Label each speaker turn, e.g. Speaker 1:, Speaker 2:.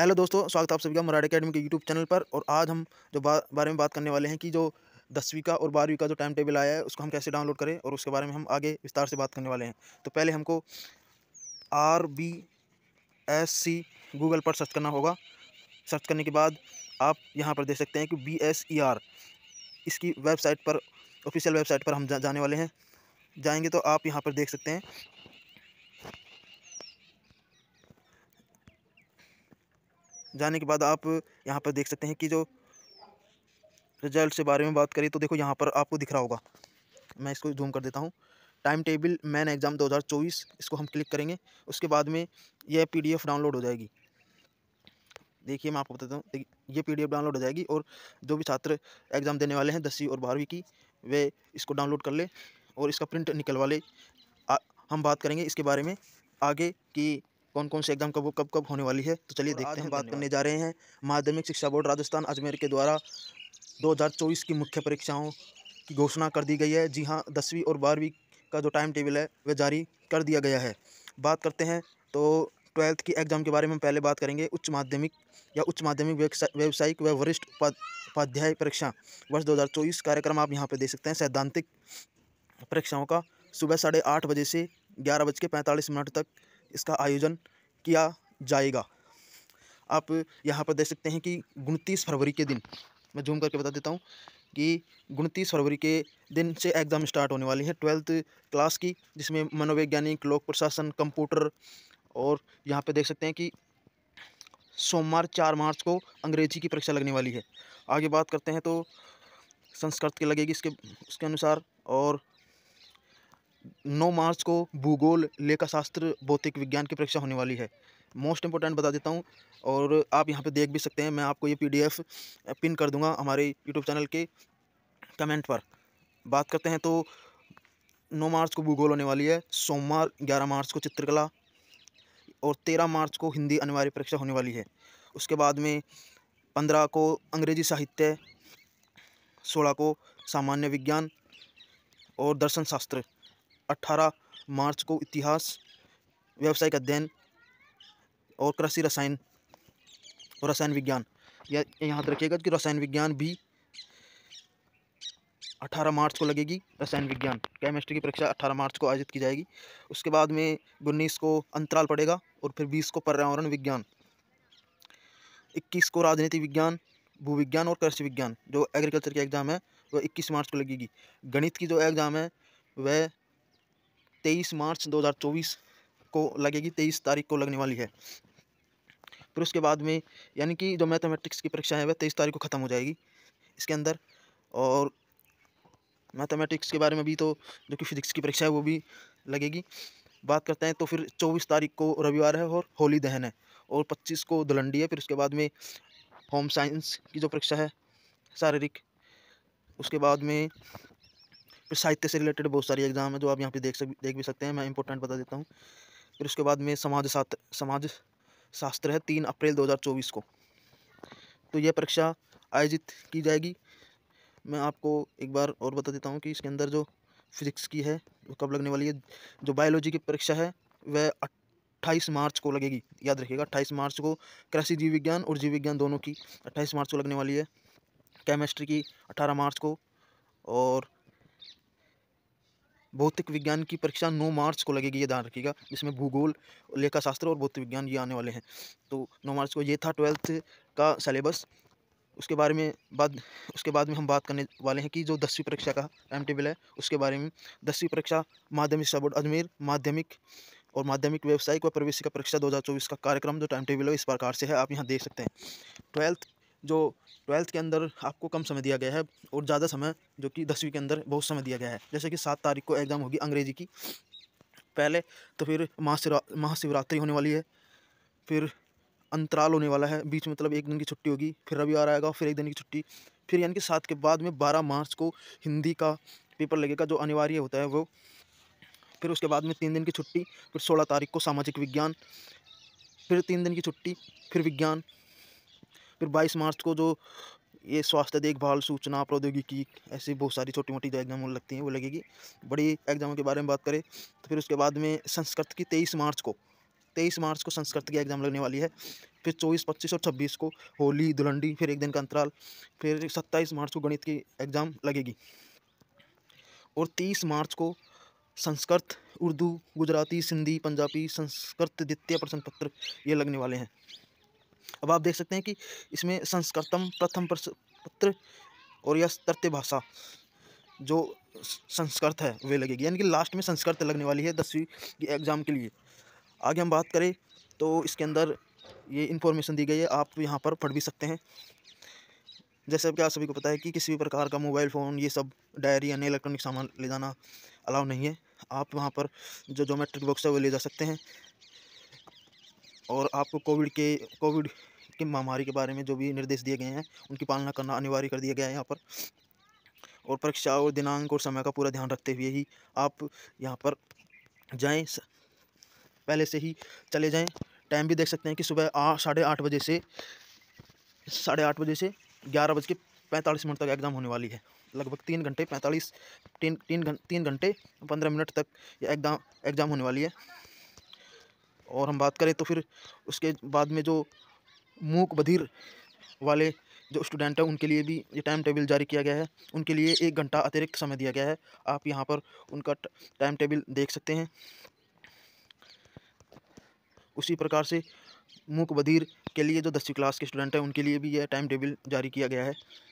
Speaker 1: hello दोस्तों स्वागत आप सभी का मुराड अकेडमी के यूट्यूब चैनल पर और आज हम जो बा, बारे में बात करने वाले हैं कि जो दसवीं का और बारहवीं का जो टाइम टेबल आया है उसको हम कैसे डाउनलोड करें और उसके बारे में हम आगे विस्तार से बात करने वाले हैं तो पहले हमको R B S C Google पर सर्च करना होगा सर्च करने के बाद आप यहाँ पर देख सकते हैं कि बी एस ई आर इसकी वेबसाइट पर ऑफिशियल वेबसाइट पर हम जा, जाने वाले हैं जाएंगे तो आप यहाँ पर देख सकते हैं जाने के बाद आप यहाँ पर देख सकते हैं कि जो रिजल्ट के बारे में बात करें तो देखो यहाँ पर आपको दिख रहा होगा मैं इसको जूम कर देता हूँ टाइम टेबल मैन एग्ज़ाम 2024 इसको हम क्लिक करेंगे उसके बाद में यह पीडीएफ डाउनलोड हो जाएगी देखिए मैं आपको बताता हूँ ये पीडीएफ डाउनलोड हो जाएगी और जो भी छात्र एग्ज़ाम देने वाले हैं दसवीं और बारहवीं की वे इसको डाउनलोड कर ले और इसका प्रिंट निकलवा ले हम बात करेंगे इसके बारे में आगे कि कौन कौन से एग्जाम कब कब कब होने वाली है तो चलिए देखते हैं बात करने जा रहे हैं माध्यमिक शिक्षा बोर्ड राजस्थान अजमेर के द्वारा 2024 की मुख्य परीक्षाओं की घोषणा कर दी गई है जी हाँ दसवीं और बारहवीं का जो टाइम टेबल है वह जारी कर दिया गया है बात करते हैं तो ट्वेल्थ की एग्ज़ाम के बारे में पहले बात करेंगे उच्च माध्यमिक या उच्च माध्यमिक व्यावसायिक व वरिष्ठ उपाध्याय परीक्षा वर्ष 2024 कार्यक्रम आप यहाँ पर देख सकते हैं सैद्धांतिक परीक्षाओं का सुबह साढ़े आठ बजे से ग्यारह बज के पैंतालीस मिनट तक इसका आयोजन किया जाएगा आप यहाँ पर देख सकते हैं कि उनतीस फरवरी के दिन मैं जूम करके बता देता हूँ कि उनतीस फरवरी के दिन से एग्ज़ाम स्टार्ट होने वाली है ट्वेल्थ क्लास की जिसमें मनोवैज्ञानिक लोक प्रशासन कंप्यूटर और यहाँ पर देख सकते हैं कि सोमवार चार मार्च को अंग्रेजी की परीक्षा लगने वाली है आगे बात करते हैं तो संस्कृत की लगेगी इसके उसके अनुसार और नौ मार्च को भूगोल लेखा शास्त्र भौतिक विज्ञान की परीक्षा होने वाली है मोस्ट इंपॉर्टेंट बता देता हूँ और आप यहाँ पे देख भी सकते हैं मैं आपको ये पीडीएफ पिन कर दूँगा हमारे यूट्यूब चैनल के कमेंट पर बात करते हैं तो नौ मार्च को भूगोल होने वाली है सोमवार ग्यारह मार्च को चित्रकला और तेरह मार्च को हिंदी अनिवार्य परीक्षा होने वाली है उसके बाद में पंद्रह को अंग्रेजी साहित्य सोलह को सामान्य विज्ञान और दर्शन शास्त्र 18 मार्च को इतिहास व्यावसायिक अध्ययन और कृषि रसायन और रसायन विज्ञान या यहाँ रखिएगा कि रसायन विज्ञान भी 18 मार्च को लगेगी रसायन विज्ञान केमिस्ट्री की परीक्षा 18 मार्च को आयोजित की जाएगी उसके बाद में उन्नीस को अंतराल पड़ेगा और फिर बीस को पर्यावरण विज्ञान इक्कीस को राजनीति विज्ञान भूविज्ञान और कृषि विज्ञान जो एग्रीकल्चर की एग्ज़ाम है वह इक्कीस मार्च को लगेगी गणित की जो एग्ज़ाम है वह तेईस मार्च चौबीस को लगेगी तेईस तारीख को लगने वाली है फिर उसके बाद में यानी कि जो मैथमेटिक्स की परीक्षा है वह तेईस तारीख को ख़त्म हो जाएगी इसके अंदर और मैथमेटिक्स के बारे में भी तो जो कि फिजिक्स की परीक्षा है वो भी लगेगी बात करते हैं तो फिर चौबीस तारीख को रविवार है और होली दहन है और पच्चीस को दुलंडी है फिर उसके बाद में होम साइंस की जो परीक्षा है शारीरिक उसके बाद में फिर साहित्य से रिलेटेड बहुत सारी एग्ज़ाम है जो आप यहाँ पे देख सक देख भी सकते हैं मैं इंपॉर्टेंट बता देता हूँ फिर उसके बाद में समाज शास्त्र समाज शास्त्र है तीन अप्रैल 2024 को तो यह परीक्षा आयोजित की जाएगी मैं आपको एक बार और बता देता हूँ कि इसके अंदर जो फिजिक्स की है वो कब लगने वाली है जो बायोलॉजी की परीक्षा है वह अट्ठाईस मार्च को लगेगी याद रखिएगा अट्ठाईस मार्च को कृषि जीव विज्ञान और जीव विज्ञान दोनों की अट्ठाईस मार्च को लगने वाली है केमिस्ट्री की अट्ठारह मार्च को और भौतिक विज्ञान की परीक्षा 9 मार्च को लगेगी ये ध्यान रखिएगा जिसमें भूगोल लेखा शास्त्र और भौतिक विज्ञान ये आने वाले हैं तो 9 मार्च को ये था ट्वेल्थ का सिलेबस उसके बारे में बाद उसके बाद में हम बात करने वाले हैं कि जो दसवीं परीक्षा का टाइम टेबल है उसके बारे में दसवीं परीक्षा माध्यमिक शिक्षा बोर्ड अजमेर माध्यमिक और माध्यमिक व्यावसायिक व प्रवेशिका परीक्षा दो का कार्यक्रम जो टाइम टेबल है इस प्रकार से है आप यहाँ देख सकते हैं ट्वेल्थ जो ट्वेल्थ के अंदर आपको कम समय दिया गया है और ज़्यादा समय जो कि दसवीं के अंदर बहुत समय दिया गया है जैसे कि सात तारीख को एग्ज़ाम होगी अंग्रेज़ी की पहले तो फिर महाशिवरा महाशिवरात्रि होने वाली है फिर अंतराल होने वाला है बीच में मतलब एक दिन की छुट्टी होगी फिर रविवार आएगा फिर एक दिन की छुट्टी फिर यानी कि सात के बाद में बारह मार्च को हिंदी का पेपर लगेगा जो अनिवार्य होता है वो फिर उसके बाद में तीन दिन की छुट्टी फिर सोलह तारीख को सामाजिक विज्ञान फिर तीन दिन की छुट्टी फिर विज्ञान फिर बाईस मार्च को जो ये स्वास्थ्य देखभाल सूचना प्रौद्योगिकी ऐसी बहुत सारी छोटी मोटी जो एग्जाम लगती हैं वो लगेगी बड़ी एग्जामों के बारे में बात करें तो फिर उसके बाद में संस्कृत की तेईस मार्च को तेईस मार्च को संस्कृत की एग्ज़ाम लगने वाली है फिर चौबीस पच्चीस और छब्बीस को होली धुलंडी फिर एक दिन का अंतराल फिर सत्ताईस मार्च को गणित की एग्ज़ाम लगेगी और तीस मार्च को संस्कृत उर्दू गुजराती सिंधी पंजाबी संस्कृत द्वितीय प्रश्न पत्र ये लगने वाले हैं अब आप देख सकते हैं कि इसमें संस्कृतम प्रथम पत्र और यह तथ्य भाषा जो संस्कृत है वे लगेगी यानी कि लास्ट में संस्कृत लगने वाली है दसवीं के एग्ज़ाम के लिए आगे हम बात करें तो इसके अंदर ये इन्फॉर्मेशन दी गई है आप यहाँ पर पढ़ भी सकते हैं जैसे कि आप सभी को पता है कि किसी भी प्रकार का मोबाइल फ़ोन ये सब डायरी यानी इलेक्ट्रॉनिक सामान ले जाना अलाउ नहीं है आप वहाँ पर जो जोमेट्रिक बॉक्स है वो ले जा सकते हैं और आपको कोविड के कोविड के महामारी के बारे में जो भी निर्देश दिए गए हैं उनकी पालना करना अनिवार्य कर दिया गया है यहाँ पर और परीक्षा और दिनांक और समय का पूरा ध्यान रखते हुए ही आप यहाँ पर जाएँ पहले से ही चले जाएँ टाइम भी देख सकते हैं कि सुबह आ साढ़े आठ बजे से साढ़े आठ बजे से ग्यारह बज के पैंतालीस मिनट तक एग्ज़ाम होने वाली है लगभग तीन घंटे पैंतालीस तीन तीन घंटे तीन घंटे पंद्रह मिनट तक ये एग्ज़ाम एग्ज़ाम होने वाली है और हम बात करें तो फिर उसके बाद में जो मूक बधिर वाले जो स्टूडेंट हैं उनके लिए भी ये टाइम टेबल जारी किया गया है उनके लिए एक घंटा अतिरिक्त समय दिया गया है आप यहाँ पर उनका टाइम टेबल देख सकते हैं उसी प्रकार से मूक बधिर के लिए जो दसवीं क्लास के स्टूडेंट हैं उनके लिए भी यह टाइम टेबल जारी किया गया है